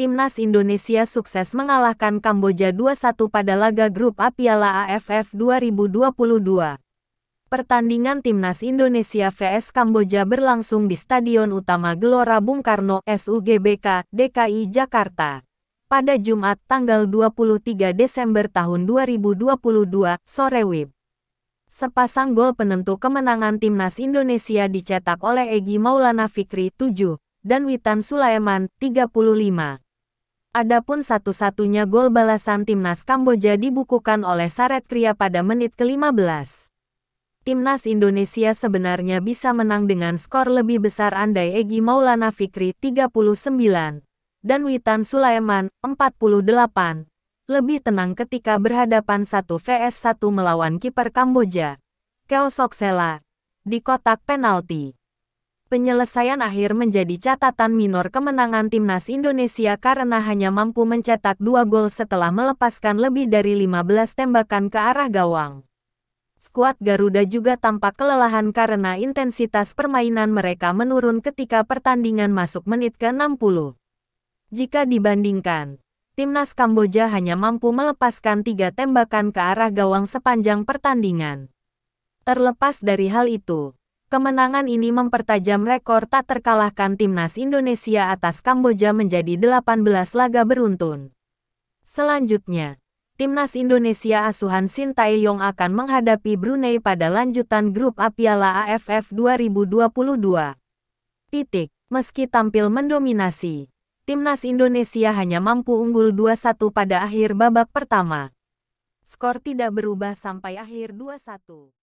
timnas Indonesia sukses mengalahkan Kamboja 2-1 pada laga grup A Piala AFF 2022. Pertandingan timnas Indonesia vs Kamboja berlangsung di Stadion Utama Gelora Bung Karno (SUGBK) DKI Jakarta pada Jumat tanggal 23 Desember tahun 2022 sore WIB. Sepasang gol penentu kemenangan timnas Indonesia dicetak oleh Egi Maulana Fikri 7 dan Witan Sulaiman 35. Adapun satu-satunya gol balasan timnas Kamboja dibukukan oleh Saret Kria pada menit ke-15. Timnas Indonesia sebenarnya bisa menang dengan skor lebih besar andai Egi Maulana Fikri 39 dan Witan Sulaiman 48 lebih tenang ketika berhadapan 1 vs 1 melawan kiper Kamboja, Keosok Sela di kotak penalti. Penyelesaian akhir menjadi catatan minor kemenangan timnas Indonesia karena hanya mampu mencetak dua gol setelah melepaskan lebih dari 15 tembakan ke arah gawang. Skuad Garuda juga tampak kelelahan karena intensitas permainan mereka menurun ketika pertandingan masuk menit ke-60. Jika dibandingkan, timnas Kamboja hanya mampu melepaskan tiga tembakan ke arah gawang sepanjang pertandingan. Terlepas dari hal itu, Kemenangan ini mempertajam rekor tak terkalahkan timnas Indonesia atas Kamboja menjadi 18 laga beruntun. Selanjutnya, timnas Indonesia asuhan Sintayong akan menghadapi Brunei pada lanjutan grup A Piala AFF 2022. Titik. Meski tampil mendominasi, timnas Indonesia hanya mampu unggul 2-1 pada akhir babak pertama. Skor tidak berubah sampai akhir 2-1.